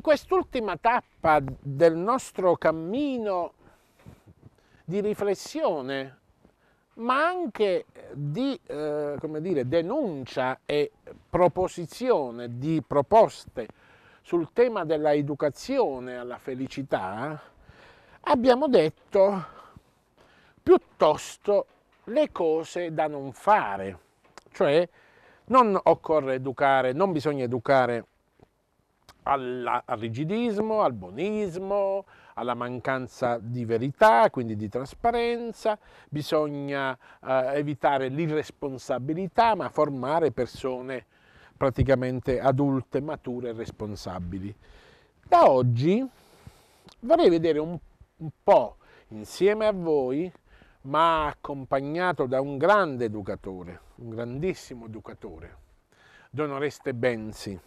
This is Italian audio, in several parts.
in quest'ultima tappa del nostro cammino di riflessione, ma anche di eh, dire, denuncia e proposizione di proposte sul tema della educazione alla felicità, abbiamo detto piuttosto le cose da non fare, cioè non occorre educare, non bisogna educare alla, al rigidismo, al bonismo, alla mancanza di verità, quindi di trasparenza, bisogna eh, evitare l'irresponsabilità, ma formare persone praticamente adulte, mature e responsabili. Da oggi vorrei vedere un, un po' insieme a voi, ma accompagnato da un grande educatore, un grandissimo educatore, Don Oreste Benzi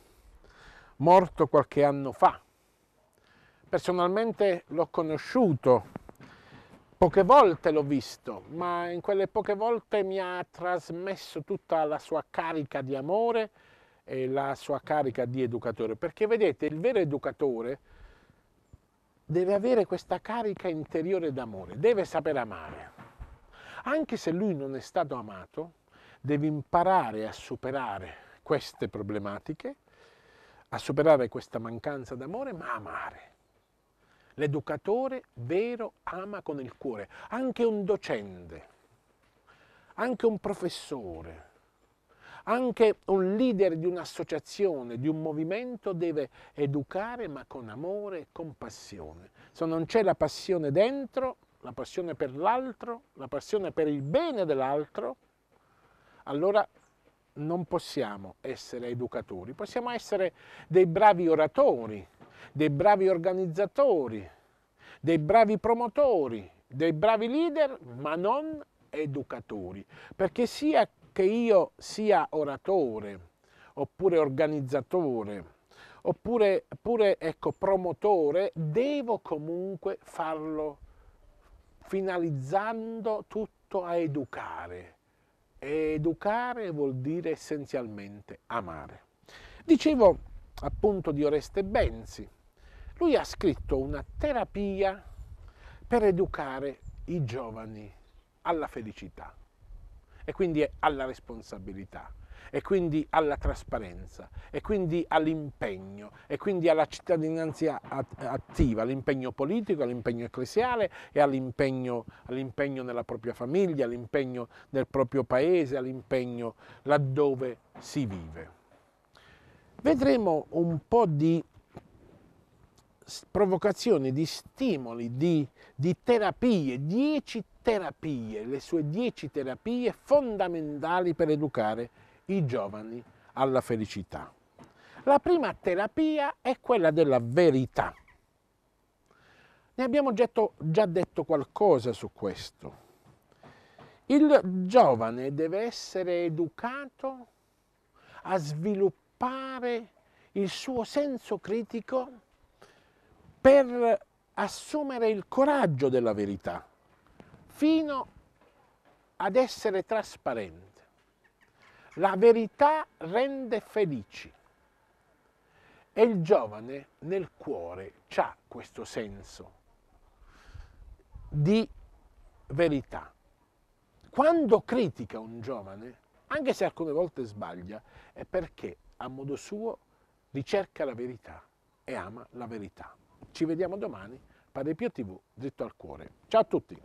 morto qualche anno fa. Personalmente l'ho conosciuto, poche volte l'ho visto, ma in quelle poche volte mi ha trasmesso tutta la sua carica di amore e la sua carica di educatore, perché vedete, il vero educatore deve avere questa carica interiore d'amore, deve saper amare. Anche se lui non è stato amato, deve imparare a superare queste problematiche a superare questa mancanza d'amore, ma amare. L'educatore vero ama con il cuore, anche un docente, anche un professore, anche un leader di un'associazione, di un movimento deve educare ma con amore e con passione. Se non c'è la passione dentro, la passione per l'altro, la passione per il bene dell'altro, allora non possiamo essere educatori, possiamo essere dei bravi oratori, dei bravi organizzatori, dei bravi promotori, dei bravi leader, ma non educatori. Perché sia che io sia oratore, oppure organizzatore, oppure, oppure ecco, promotore, devo comunque farlo finalizzando tutto a educare educare vuol dire essenzialmente amare. Dicevo appunto di Oreste Benzi, lui ha scritto una terapia per educare i giovani alla felicità e quindi alla responsabilità e quindi alla trasparenza e quindi all'impegno e quindi alla cittadinanza attiva, all'impegno politico, all'impegno ecclesiale e all'impegno, all nella propria famiglia, all'impegno nel proprio paese, all'impegno laddove si vive. Vedremo un po' di provocazione di stimoli, di, di terapie, dieci terapie, le sue dieci terapie fondamentali per educare i giovani alla felicità. La prima terapia è quella della verità. Ne abbiamo già detto qualcosa su questo. Il giovane deve essere educato a sviluppare il suo senso critico per assumere il coraggio della verità, fino ad essere trasparente. La verità rende felici e il giovane nel cuore ha questo senso di verità. Quando critica un giovane, anche se alcune volte sbaglia, è perché a modo suo ricerca la verità e ama la verità. Ci vediamo domani. Padre Pio TV, dritto al cuore. Ciao a tutti.